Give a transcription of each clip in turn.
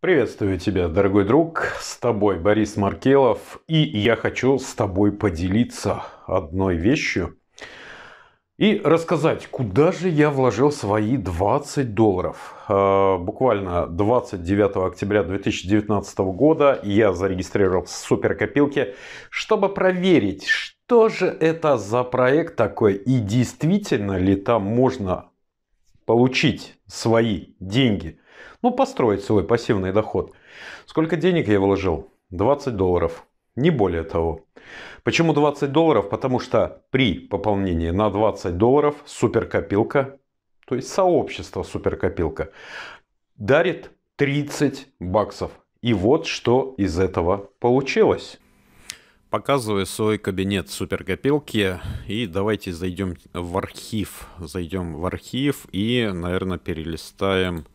Приветствую тебя, дорогой друг, с тобой Борис Маркелов, и я хочу с тобой поделиться одной вещью и рассказать, куда же я вложил свои 20 долларов. А, буквально 29 октября 2019 года я зарегистрировал в чтобы проверить, что же это за проект такой и действительно ли там можно получить свои деньги – ну, построить свой пассивный доход. Сколько денег я вложил? 20 долларов. Не более того. Почему 20 долларов? Потому что при пополнении на 20 долларов суперкопилка, то есть сообщество суперкопилка, дарит 30 баксов. И вот что из этого получилось. Показываю свой кабинет суперкопилки и давайте зайдем в архив. Зайдем в архив и, наверное, перелистаем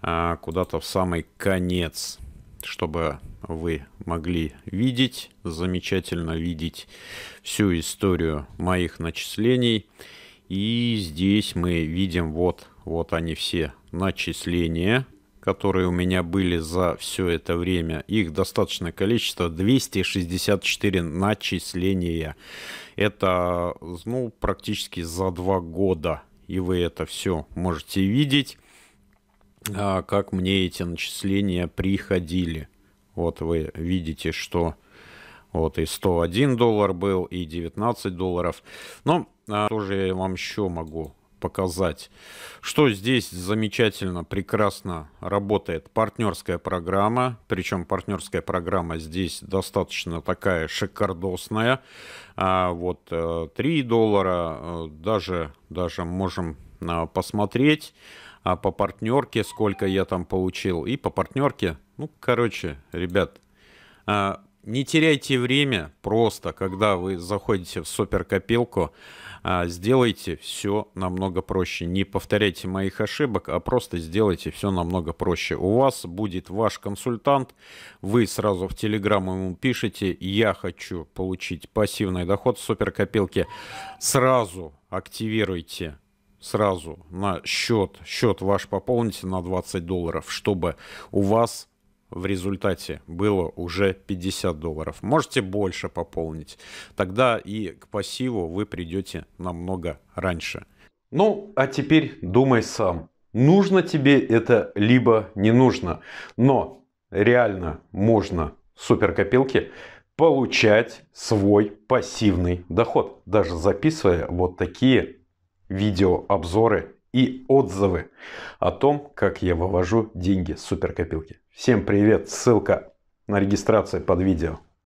а, куда-то в самый конец, чтобы вы могли видеть, замечательно видеть всю историю моих начислений. И здесь мы видим вот, вот они все начисления, которые у меня были за все это время. Их достаточное количество 264 начисления. Это ну, практически за два года. И вы это все можете видеть. А как мне эти начисления приходили. Вот вы видите, что вот и 101 доллар был, и 19 долларов. Но ну, а, тоже я вам еще могу показать, что здесь замечательно, прекрасно работает партнерская программа. Причем партнерская программа здесь достаточно такая шикардосная. А вот 3 э, доллара э, даже, даже можем э, посмотреть а по партнерке сколько я там получил, и по партнерке. Ну, короче, ребят, а, не теряйте время, просто, когда вы заходите в суперкопилку, а, сделайте все намного проще. Не повторяйте моих ошибок, а просто сделайте все намного проще. У вас будет ваш консультант, вы сразу в Телеграм ему пишете, я хочу получить пассивный доход в суперкопилке. Сразу активируйте сразу на счет. Счет ваш пополните на 20 долларов, чтобы у вас в результате было уже 50 долларов. Можете больше пополнить. Тогда и к пассиву вы придете намного раньше. Ну, а теперь думай сам. Нужно тебе это, либо не нужно. Но реально можно суперкопилки получать свой пассивный доход, даже записывая вот такие видеообзоры и отзывы о том, как я вывожу деньги с суперкопилки. Всем привет, ссылка на регистрацию под видео.